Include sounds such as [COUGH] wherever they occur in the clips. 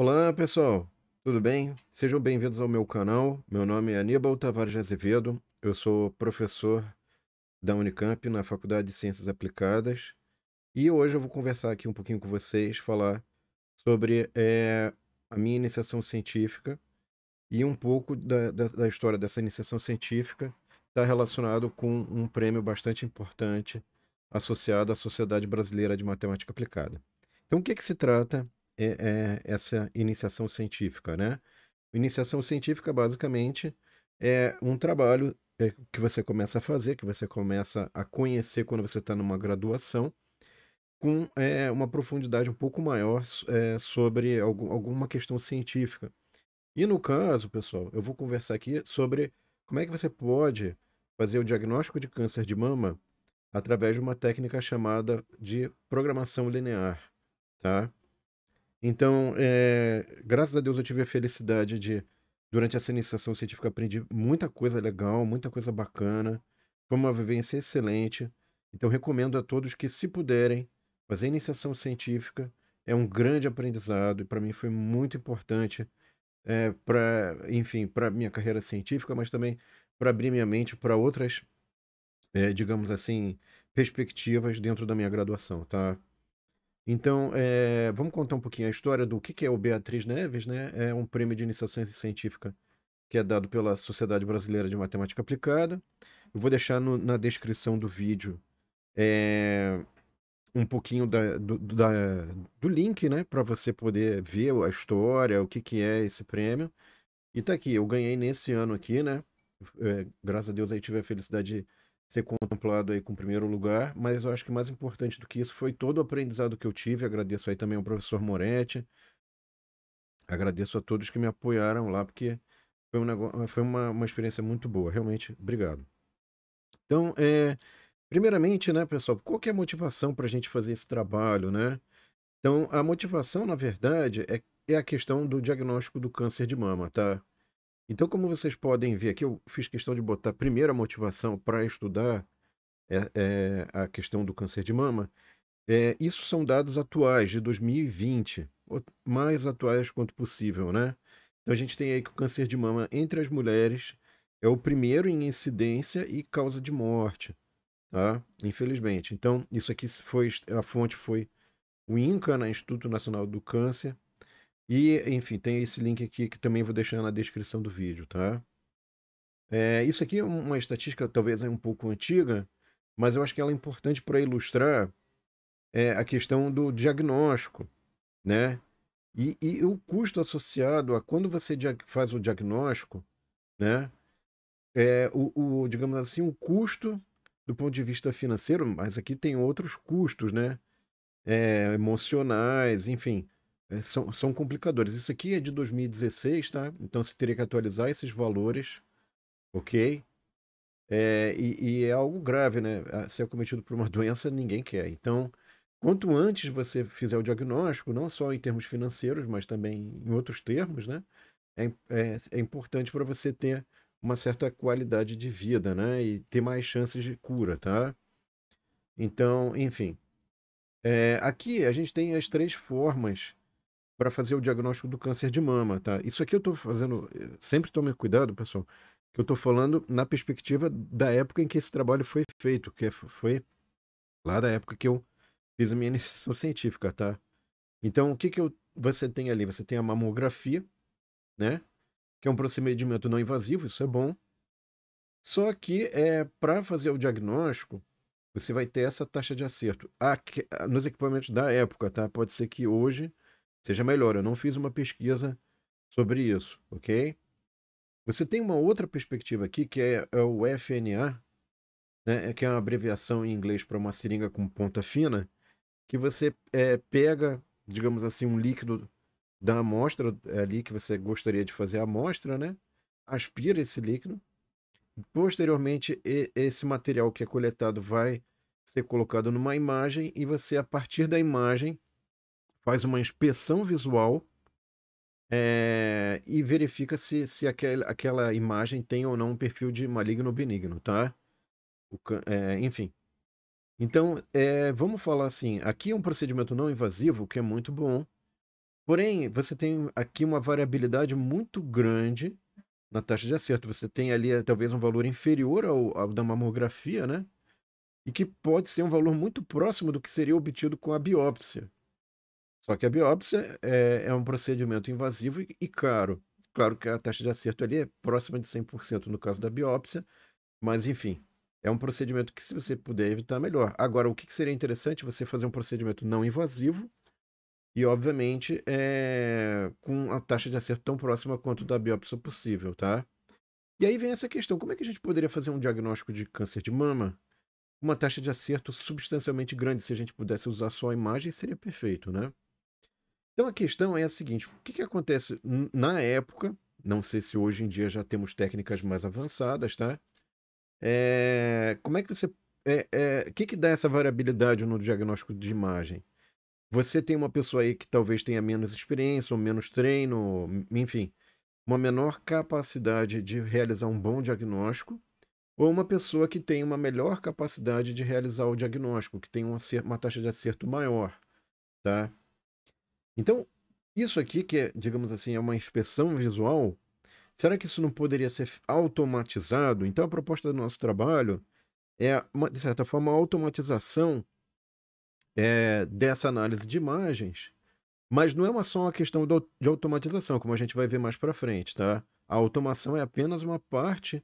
Olá pessoal, tudo bem? Sejam bem-vindos ao meu canal. Meu nome é Aníbal Tavares Azevedo, eu sou professor da Unicamp na Faculdade de Ciências Aplicadas e hoje eu vou conversar aqui um pouquinho com vocês, falar sobre é, a minha iniciação científica e um pouco da, da, da história dessa iniciação científica está relacionado com um prêmio bastante importante associado à Sociedade Brasileira de Matemática Aplicada. Então, o que, é que se trata é, é essa iniciação científica, né? Iniciação científica, basicamente, é um trabalho é, que você começa a fazer, que você começa a conhecer quando você está numa graduação, com é, uma profundidade um pouco maior é, sobre algum, alguma questão científica. E no caso, pessoal, eu vou conversar aqui sobre como é que você pode fazer o diagnóstico de câncer de mama através de uma técnica chamada de programação linear, tá? Então, é, graças a Deus eu tive a felicidade de, durante essa iniciação científica, aprendi muita coisa legal, muita coisa bacana. Foi uma vivência excelente. Então, recomendo a todos que, se puderem, fazer iniciação científica. É um grande aprendizado e, para mim, foi muito importante é, eh, para, enfim, para minha carreira científica, mas também para abrir minha mente para outras, é, digamos assim, perspectivas dentro da minha graduação, tá? Então, é, vamos contar um pouquinho a história do que, que é o Beatriz Neves, né? É um prêmio de iniciação científica que é dado pela Sociedade Brasileira de Matemática Aplicada. Eu vou deixar no, na descrição do vídeo é, um pouquinho da, do, da, do link, né? Para você poder ver a história, o que, que é esse prêmio. E tá aqui, eu ganhei nesse ano aqui, né? É, graças a Deus aí tive a felicidade de ser contemplado aí com primeiro lugar, mas eu acho que mais importante do que isso foi todo o aprendizado que eu tive. Agradeço aí também ao professor Moretti. Agradeço a todos que me apoiaram lá, porque foi, um negócio, foi uma, uma experiência muito boa. Realmente, obrigado. Então, é, primeiramente, né, pessoal, qual que é a motivação para a gente fazer esse trabalho, né? Então, a motivação, na verdade, é, é a questão do diagnóstico do câncer de mama, tá? Então, como vocês podem ver aqui, eu fiz questão de botar primeiro a motivação para estudar é, é, a questão do câncer de mama. É, isso são dados atuais, de 2020, mais atuais quanto possível, né? Então, a gente tem aí que o câncer de mama entre as mulheres é o primeiro em incidência e causa de morte, tá? Infelizmente. Então, isso aqui foi, a fonte foi o INCA, né? Instituto Nacional do Câncer, e, enfim, tem esse link aqui que também vou deixar na descrição do vídeo, tá? É, isso aqui é uma estatística talvez um pouco antiga, mas eu acho que ela é importante para ilustrar é, a questão do diagnóstico, né? E, e o custo associado a quando você faz o diagnóstico, né? É, o, o, digamos assim, o custo do ponto de vista financeiro, mas aqui tem outros custos, né? É, emocionais, enfim é, são, são complicadores. Isso aqui é de 2016, tá? Então você teria que atualizar esses valores, ok? É, e, e, é algo grave, né? Ah, se é cometido por uma [LAUGHS] doença, ninguém quer. Então, quanto antes você fizer o diagnóstico, não só em termos financeiros, mas também em outros termos, né? É, é, é importante para você ter uma certa qualidade de vida, né? E ter mais chances de cura, tá? Então, enfim. É, aqui a gente tem as três formas para fazer o diagnóstico do câncer de mama, tá? Isso aqui eu estou fazendo, eh, sempre tome cuidado, pessoal, que eu estou falando na perspectiva da época em que esse trabalho foi feito, que é, foi lá da época que eu fiz a minha [LAUGHS] iniciação científica, tá? Então, o que que eu, você tem ali? Você tem a mamografia, né? Que é um procedimento não invasivo, isso é bom. Só que é para fazer o diagnóstico, você vai ter essa taxa de acerto. Aqui, nos equipamentos da época, tá? Pode ser que hoje Seja melhor, eu não fiz uma pesquisa sobre isso, ok? Você tem uma outra perspectiva aqui que é, é o FNA, né, é que é uma abreviação em inglês para uma seringa com ponta fina, que você é, pega, digamos assim, um líquido da amostra é ali que você gostaria de fazer a amostra, né? Aspira esse líquido. Posteriormente, esse material que é coletado vai ser colocado numa imagem e você, a partir da imagem, faz uma inspeção visual é, e verifica se, se aquel, aquela imagem tem ou não um perfil de maligno ou benigno, tá? O, é, enfim. Então, é, vamos falar assim: aqui é um procedimento não invasivo, que é muito bom. Porém, você tem aqui uma variabilidade muito grande na taxa de acerto. Você tem ali talvez um valor inferior ao, ao da mamografia, né? E que pode ser um valor muito próximo do que seria obtido com a biópsia. Só que a biópsia é, é um procedimento invasivo e, e, caro. Claro que a taxa de acerto ali é próxima de 100% no caso da biópsia, mas enfim, é um procedimento que se você puder evitar, melhor. Agora, o que, que seria interessante você fazer um procedimento não invasivo e, obviamente, é, com a taxa de acerto tão próxima quanto da biópsia possível, tá? E aí vem essa questão: como é que a gente poderia fazer um diagnóstico de câncer de mama? Uma taxa de acerto substancialmente grande, se a gente pudesse usar só a imagem, seria perfeito, né? Então a questão é a seguinte: o que, que acontece na época? Não sei se hoje em dia já temos técnicas mais avançadas, tá? É, como é que você. É, é, que, que dá essa variabilidade no diagnóstico de imagem? Você tem uma pessoa aí que talvez tenha menos experiência ou menos treino, enfim, uma menor capacidade de realizar um bom diagnóstico, ou uma pessoa que tem uma melhor capacidade de realizar o diagnóstico, que tem uma, uma taxa de acerto maior, tá? Então, isso aqui, que é, digamos assim, é uma inspeção visual, será que isso não poderia ser automatizado? Então, a proposta do nosso trabalho é, uma, de certa forma, a automatização é, dessa análise de imagens, mas não é uma só uma questão do, de automatização, como a gente vai ver mais para frente, tá? A automação é apenas uma parte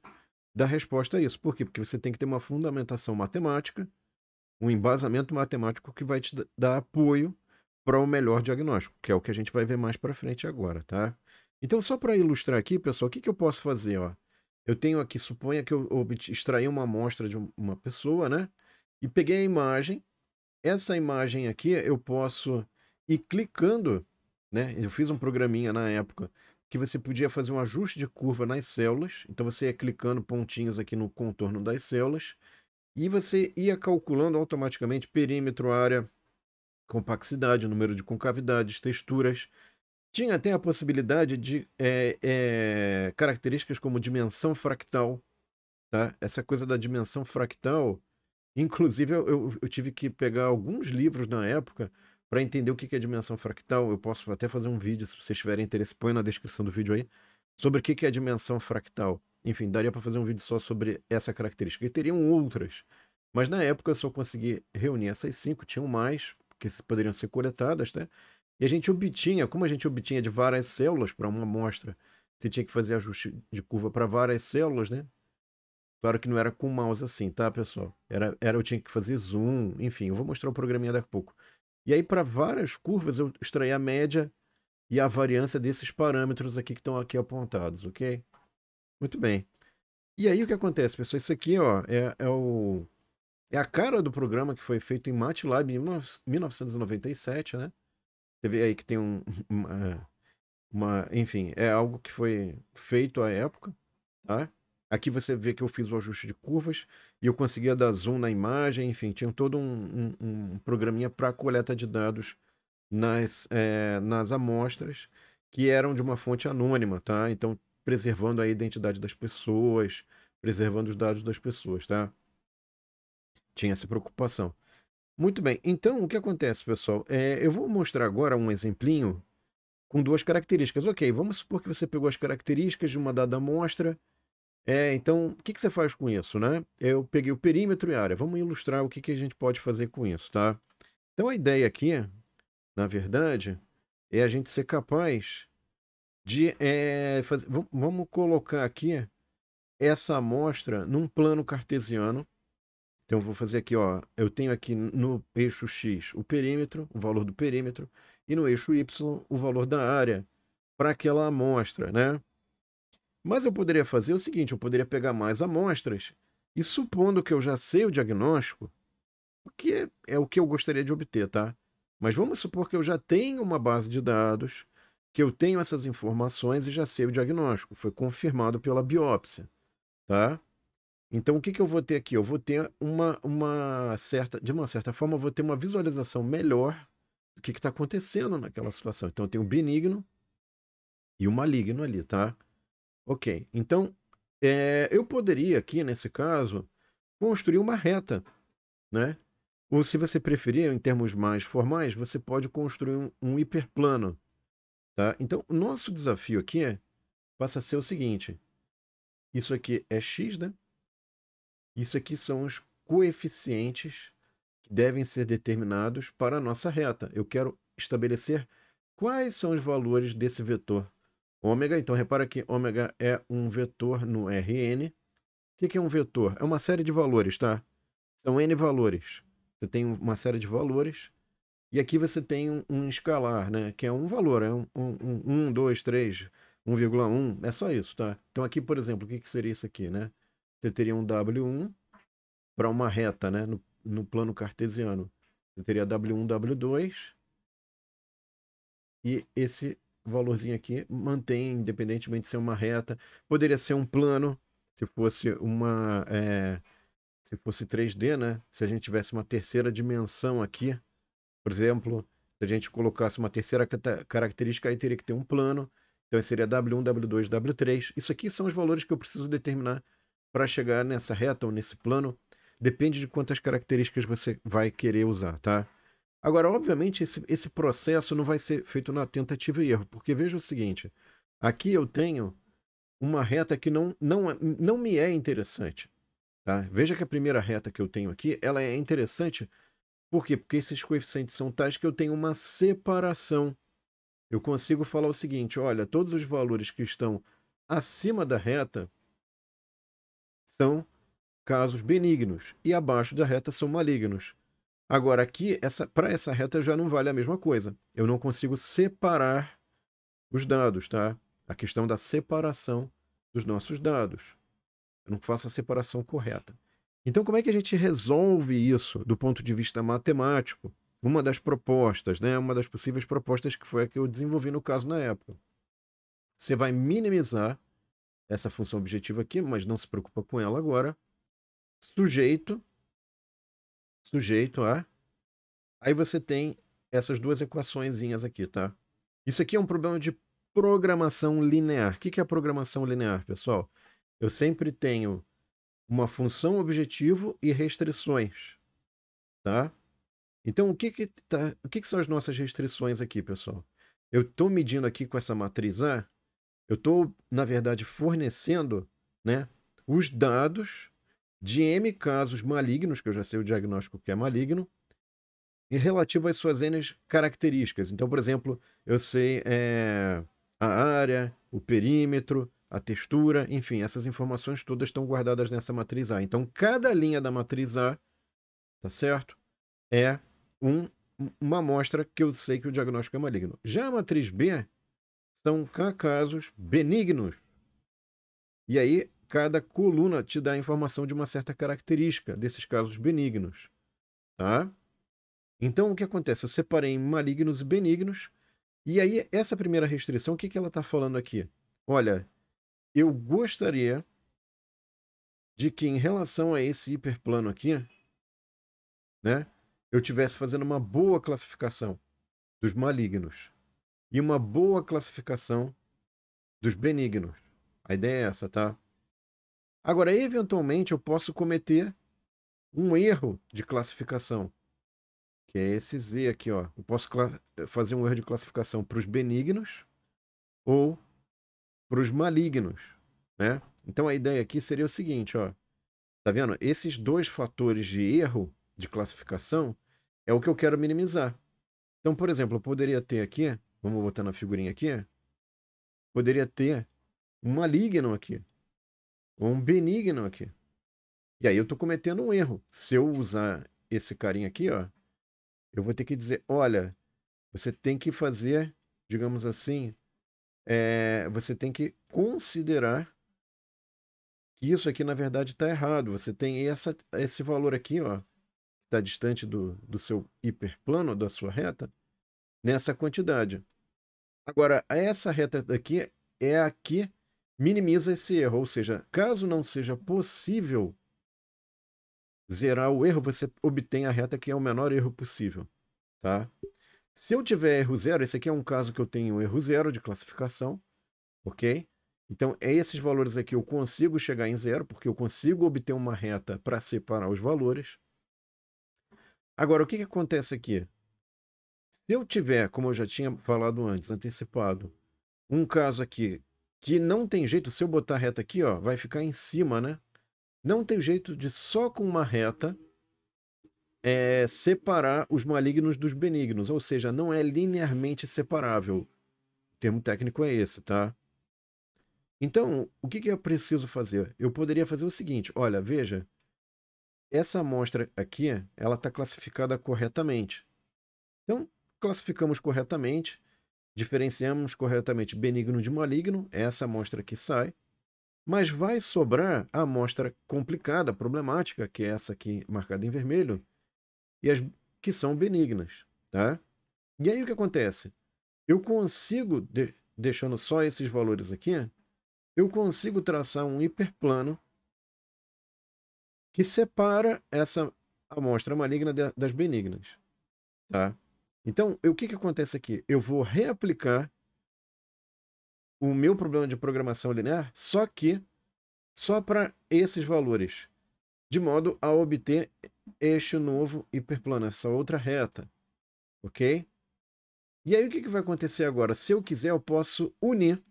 da resposta a isso. Por quê? Porque você tem que ter uma fundamentação matemática, um embasamento matemático que vai te dar apoio para o melhor diagnóstico, que é o que a gente vai ver mais para frente agora, tá? Então, só para ilustrar aqui, pessoal, o que, que eu posso fazer, ó? Eu tenho aqui, suponha que eu extraí uma amostra de uma pessoa, né? E peguei a imagem. Essa imagem aqui eu posso ir clicando, né? Eu fiz um programinha na época que você podia fazer um ajuste de curva nas células. Então você ia clicando pontinhos aqui no contorno das células e você ia calculando automaticamente perímetro, área, compaxidade, o número de concavidades, texturas. Tinha até a possibilidade de é, é, características como dimensão fractal. Tá? Essa coisa da dimensão fractal, inclusive eu, eu, eu tive que pegar alguns livros na época para entender o que é dimensão fractal. Eu posso até fazer um vídeo, se vocês tiverem interesse, põe na descrição do vídeo aí, sobre o que é dimensão fractal. Enfim, daria para fazer um vídeo só sobre essa característica. E teriam outras. Mas na época eu só consegui reunir essas cinco, tinham mais, que poderiam ser coletadas, né? E a gente obtinha, como a gente obtinha de várias células para uma amostra, você tinha que fazer ajuste de curva para várias células, né? Claro que não era com o mouse assim, tá, pessoal? Era, era eu tinha que fazer zoom, enfim, eu vou mostrar o programinha daqui a pouco. E aí, para várias curvas, eu extraí a média e a variância desses parâmetros aqui que estão aqui apontados, ok? Muito bem. E aí, o que acontece, pessoal? Isso aqui, ó, é, é o é a cara do programa que foi feito em MATLAB em 1997, né? Você vê aí que tem um, [LAUGHS] uma, uma, Enfim, é algo que foi feito à época, tá? Aqui você vê que eu fiz o ajuste de curvas e eu conseguia dar zoom na imagem, enfim, tinha todo um, um, um programinha para coleta de dados nas, é, nas amostras que eram de uma fonte anônima, tá? Então, preservando a identidade das pessoas, preservando os dados das pessoas, tá? tinha essa preocupação. Muito bem, então o que acontece, pessoal? É, eu vou mostrar agora um exemplinho com duas características. Ok, vamos supor que você pegou as características de uma dada amostra. É, então, o que, que, você faz com isso, né? Eu peguei o perímetro e área. Vamos ilustrar o que, que a gente pode fazer com isso, tá? Então, a ideia aqui, na verdade, é a gente ser capaz de é, fazer... Vamos colocar aqui essa amostra num plano cartesiano então, eu vou fazer aqui, ó, eu tenho aqui no eixo X o perímetro, o valor do perímetro, e no eixo Y o valor da área para aquela amostra, né? Mas eu poderia fazer o seguinte, eu poderia pegar mais amostras e supondo que eu já sei o diagnóstico, o que é o que eu gostaria de obter, tá? Mas vamos supor que eu já tenho uma base de dados, que eu tenho essas informações e já sei o diagnóstico, foi confirmado pela biópsia, tá? Então, o que, que eu vou ter aqui? Eu vou ter uma, uma certa, de uma certa forma, eu vou ter uma visualização melhor do que está acontecendo naquela situação. Então, eu tenho o benigno e o maligno ali, tá? Ok. Então, é, eu poderia aqui, nesse caso, construir uma reta, né? Ou, se você preferir, em termos mais formais, você pode construir um, um hiperplano, tá? Então, o nosso desafio aqui é, passa a ser o seguinte. Isso aqui é x, né? Isso aqui são os coeficientes que devem ser determinados para a nossa reta. Eu quero estabelecer quais são os valores desse vetor ômega. Então, repara que ômega é um vetor no Rn. O que é um vetor? É uma série de valores, tá? São n valores. Você tem uma série de valores. E aqui você tem um, um escalar, né? Que é um valor, é um, um, um 2, 3, 1,1. É só isso, tá? Então, aqui, por exemplo, o que, que seria isso aqui, né? você teria um W1 para uma reta, né? No, no plano cartesiano. Você teria W1, W2. E esse valorzinho aqui mantém, independentemente de ser uma reta. Poderia ser um plano, se fosse uma. É, se fosse 3D, né? Se a gente tivesse uma terceira dimensão aqui, por exemplo, se a gente colocasse uma terceira característica, aí teria que ter um plano. Então seria W1, W2, W3. Isso aqui são os valores que eu preciso determinar para chegar nessa reta ou nesse plano, depende de quantas características você vai querer usar, tá? Agora, obviamente, esse, esse processo não vai ser feito na tentativa e erro, porque veja o seguinte, aqui eu tenho uma reta que não, não, não me é interessante, tá? Veja que a primeira reta que eu tenho aqui, ela é interessante, por quê? Porque esses coeficientes são tais que eu tenho uma separação. Eu consigo falar o seguinte, olha, todos os valores que estão acima da reta são casos benignos e abaixo da reta são malignos. Agora aqui, essa, para essa reta já não vale a mesma coisa. Eu não consigo separar os dados, tá? A questão da separação dos nossos dados. Eu não faço a separação correta. Então, como é que a gente resolve isso do ponto de vista matemático? Uma das propostas, né? Uma das possíveis propostas que foi a que eu desenvolvi no caso na época. Você vai minimizar essa função objetiva aqui, mas não se preocupa com ela agora. Sujeito. Sujeito a. Aí você tem essas duas equaçõezinhas aqui, tá? Isso aqui é um problema de programação linear. O que é a programação linear, pessoal? Eu sempre tenho uma função objetivo e restrições, tá? Então, o que, que, tá, o que, que são as nossas restrições aqui, pessoal? Eu estou medindo aqui com essa matriz A eu estou, na verdade, fornecendo né, os dados de M casos malignos, que eu já sei o diagnóstico que é maligno, e relativo às suas N características. Então, por exemplo, eu sei é, a área, o perímetro, a textura, enfim, essas informações todas estão guardadas nessa matriz A. Então, cada linha da matriz A, tá certo? É um, uma amostra que eu sei que o diagnóstico é maligno. Já a matriz B, são casos benignos. E aí, cada coluna te dá informação de uma certa característica desses casos benignos. Tá? Então, o que acontece? Eu separei em malignos e benignos. E aí, essa primeira restrição, o que, que ela está falando aqui? Olha, eu gostaria de que, em relação a esse hiperplano aqui, né, eu tivesse fazendo uma boa classificação dos malignos e uma boa classificação dos benignos. A ideia é essa, tá? Agora, eventualmente, eu posso cometer um erro de classificação, que é esse Z aqui, ó. Eu posso fazer um erro de classificação para os benignos ou para os malignos, né? Então, a ideia aqui seria o seguinte, ó. Tá vendo? Esses dois fatores de erro de classificação é o que eu quero minimizar. Então, por exemplo, eu poderia ter aqui vamos botar na figurinha aqui, poderia ter um maligno aqui, ou um benigno aqui. E aí eu estou cometendo um erro. Se eu usar esse carinha aqui, ó, eu vou ter que dizer, olha, você tem que fazer, digamos assim, é, você tem que considerar que isso aqui, na verdade, está errado. Você tem essa, esse valor aqui, ó, está distante do, do seu hiperplano, da sua reta, nessa quantidade. Agora, essa reta daqui é a que minimiza esse erro, ou seja, caso não seja possível zerar o erro, você obtém a reta que é o menor erro possível, tá? Se eu tiver erro zero, esse aqui é um caso que eu tenho erro zero de classificação, ok? Então, é esses valores aqui eu consigo chegar em zero, porque eu consigo obter uma reta para separar os valores. Agora, o que, que acontece aqui? se eu tiver, como eu já tinha falado antes, antecipado, um caso aqui que não tem jeito, se eu botar reta aqui, ó, vai ficar em cima, né? Não tem jeito de só com uma reta é, separar os malignos dos benignos, ou seja, não é linearmente separável. O termo técnico é esse, tá? Então, o que, que eu preciso fazer? Eu poderia fazer o seguinte, olha, veja, essa amostra aqui, ela está classificada corretamente. Então, classificamos corretamente, diferenciamos corretamente benigno de maligno, essa amostra que sai, mas vai sobrar a amostra complicada, problemática, que é essa aqui marcada em vermelho, e as que são benignas, tá? E aí o que acontece? Eu consigo, de, deixando só esses valores aqui, eu consigo traçar um hiperplano que separa essa amostra maligna de, das benignas, tá? Então, o que, que acontece aqui? Eu vou reaplicar o meu problema de programação linear, só que só para esses valores, de modo a obter este novo hiperplano, essa outra reta, ok? E aí o que, que vai acontecer agora? Se eu quiser, eu posso unir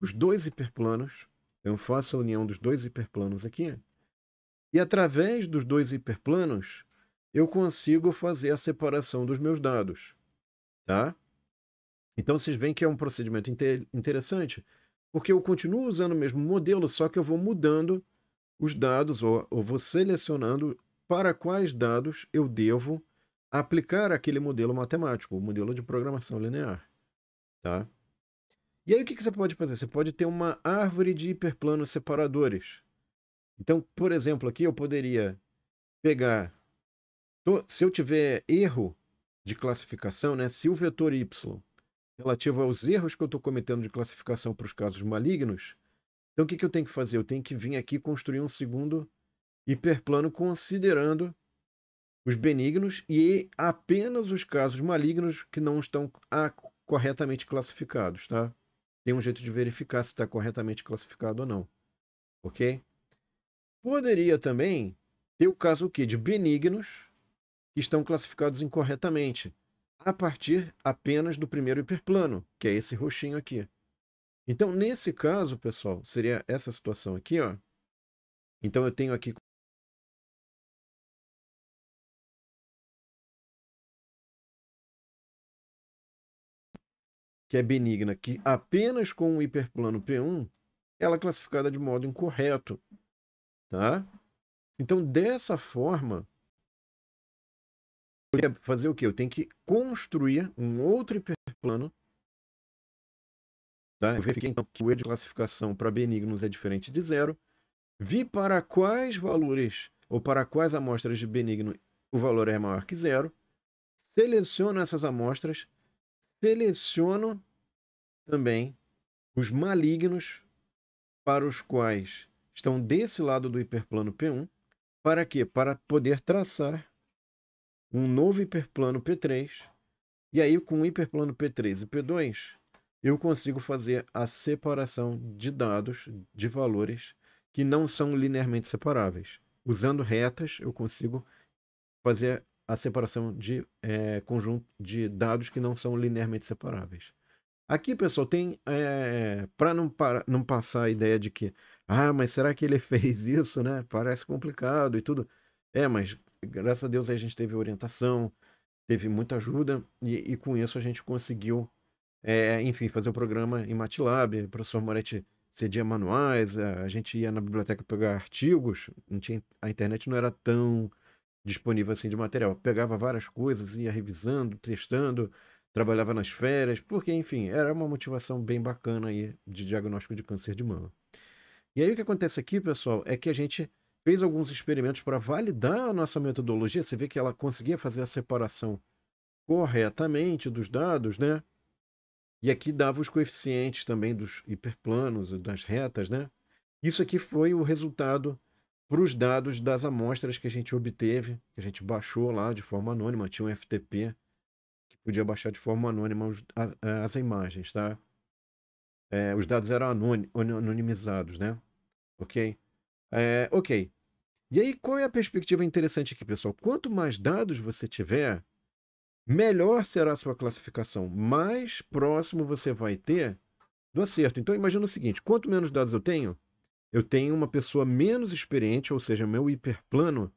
os dois hiperplanos, então eu faço a união dos dois hiperplanos aqui, e através dos dois hiperplanos, eu consigo fazer a separação dos meus dados, tá? Então vocês veem que é um procedimento inter interessante, porque eu continuo usando o mesmo modelo, só que eu vou mudando os dados ou, ou vou selecionando para quais dados eu devo aplicar aquele modelo matemático, o modelo de programação linear, tá? E aí o que, que você pode fazer? Você pode ter uma árvore de hiperplanos separadores. Então, por exemplo, aqui eu poderia pegar então, se eu tiver erro de classificação, né, se o vetor Y relativo aos erros que eu estou cometendo de classificação para os casos malignos, então o que, que eu tenho que fazer? Eu tenho que vir aqui construir um segundo hiperplano considerando os benignos e apenas os casos malignos que não estão ah, corretamente classificados, tá? Tem um jeito de verificar se está corretamente classificado ou não, ok? Poderia também ter o caso o quê? de benignos que estão classificados incorretamente, a partir apenas do primeiro hiperplano, que é esse roxinho aqui. Então, nesse caso, pessoal, seria essa situação aqui, ó. Então, eu tenho aqui que é benigna, que apenas com o hiperplano P1, ela é classificada de modo incorreto. Tá? Então, dessa forma, eu fazer o quê? Eu tenho que construir um outro hiperplano. Tá? Eu verifiquei então que o E de classificação para benignos é diferente de zero. Vi para quais valores ou para quais amostras de benigno o valor é maior que zero. Seleciono essas amostras. Seleciono também os malignos para os quais estão desse lado do hiperplano P1. Para quê? Para poder traçar um novo hiperplano P3. E aí, com o hiperplano P3 e P2, eu consigo fazer a separação de dados, de valores, que não são linearmente separáveis. Usando retas, eu consigo fazer a separação de é, conjunto de dados que não são linearmente separáveis. Aqui, pessoal, tem. É, para não, para, não passar a ideia de que. Ah, mas será que ele [LAUGHS] fez isso, né? Parece complicado e tudo. É, mas graças a Deus aí a gente teve orientação, teve muita ajuda, e, e com isso a gente conseguiu, é, enfim, fazer o programa em MATLAB, o professor Moretti cedia manuais, a gente ia na biblioteca pegar artigos, não tinha, a internet não era tão disponível assim de material. Eu pegava várias coisas, ia revisando, testando, trabalhava nas férias, porque, enfim, era uma motivação bem bacana aí de diagnóstico de câncer de mama. E aí o que acontece aqui, pessoal, é que a gente fez alguns experimentos para validar a nossa metodologia. Você vê que ela conseguia fazer a separação corretamente dos dados, né? E aqui dava os coeficientes também dos hiperplanos, das retas, né? Isso aqui foi o resultado para os dados das amostras que a gente obteve, que a gente baixou lá de forma anônima, tinha um FTP que podia baixar de forma anônima as imagens, tá? É, os dados eram anonimizados, né? Ok? É, ok. E aí, qual é a perspectiva interessante aqui, pessoal? Quanto mais dados você tiver, melhor será a sua classificação, mais próximo você vai ter do acerto. Então, imagina o seguinte: quanto menos dados eu tenho, eu tenho uma pessoa menos experiente, ou seja, meu hiperplano,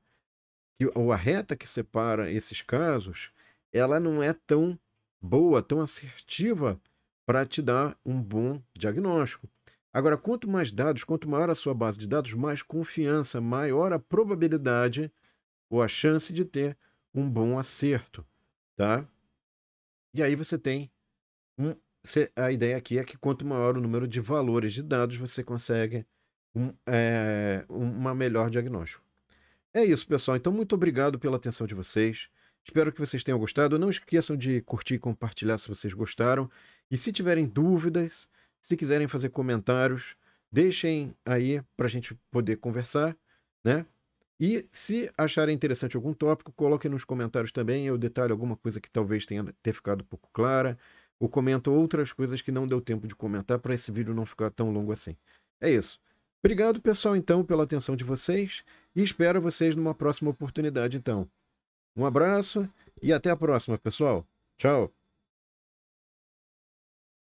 ou a reta que separa esses casos, ela não é tão boa, tão assertiva para te dar um bom diagnóstico. Agora, quanto mais dados, quanto maior a sua base de dados, mais confiança, maior a probabilidade ou a chance de ter um bom acerto, tá? E aí você tem um, a ideia aqui é que quanto maior o número de valores de dados, você consegue um, é, uma melhor diagnóstico. É isso, pessoal. Então, muito obrigado pela atenção de vocês. Espero que vocês tenham gostado. Não esqueçam de curtir e compartilhar se vocês gostaram. E se tiverem dúvidas, se quiserem fazer comentários, deixem aí para a gente poder conversar, né? E se acharem interessante algum tópico, coloquem nos comentários também. Eu detalho alguma coisa que talvez tenha ter ficado pouco clara, ou comento outras coisas que não deu tempo de comentar para esse vídeo não ficar tão longo assim. É isso. Obrigado, pessoal, então, pela atenção de vocês e espero vocês numa próxima oportunidade, então. Um abraço e até a próxima, pessoal. Tchau!